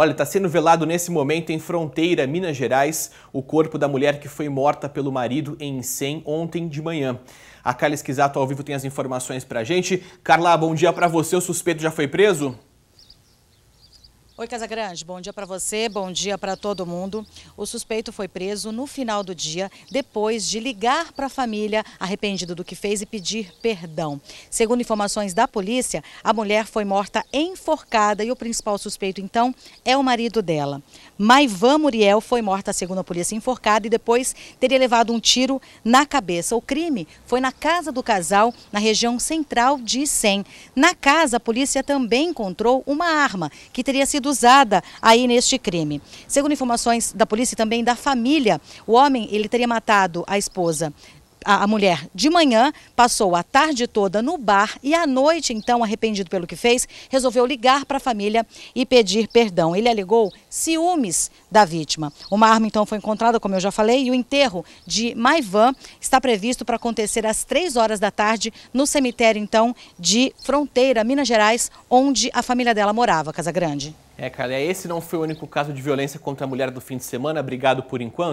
Olha, está sendo velado nesse momento em Fronteira, Minas Gerais, o corpo da mulher que foi morta pelo marido em 100 ontem de manhã. A Carla Esquisato ao vivo tem as informações pra gente. Carla, bom dia para você. O suspeito já foi preso? Oi, Casa Grande, bom dia para você, bom dia para todo mundo. O suspeito foi preso no final do dia, depois de ligar para a família arrependido do que fez e pedir perdão. Segundo informações da polícia, a mulher foi morta enforcada e o principal suspeito, então, é o marido dela. Maivan Muriel foi morta, segundo a polícia, enforcada e depois teria levado um tiro na cabeça. O crime foi na casa do casal, na região central de Sem. Na casa, a polícia também encontrou uma arma que teria sido usada aí neste crime. Segundo informações da polícia e também da família, o homem ele teria matado a esposa a, mulher de manhã, passou a tarde toda no bar e à noite, então, arrependido pelo que fez, resolveu ligar para a família e pedir perdão. Ele alegou ciúmes da vítima. Uma arma, então, foi encontrada, como eu já falei, e o enterro de Maivan está previsto para acontecer às três horas da tarde no cemitério, então, de Fronteira, Minas Gerais, onde a família dela morava, Casa Grande. É, cara, esse não foi o único caso de violência contra a mulher do fim de semana. Obrigado por enquanto.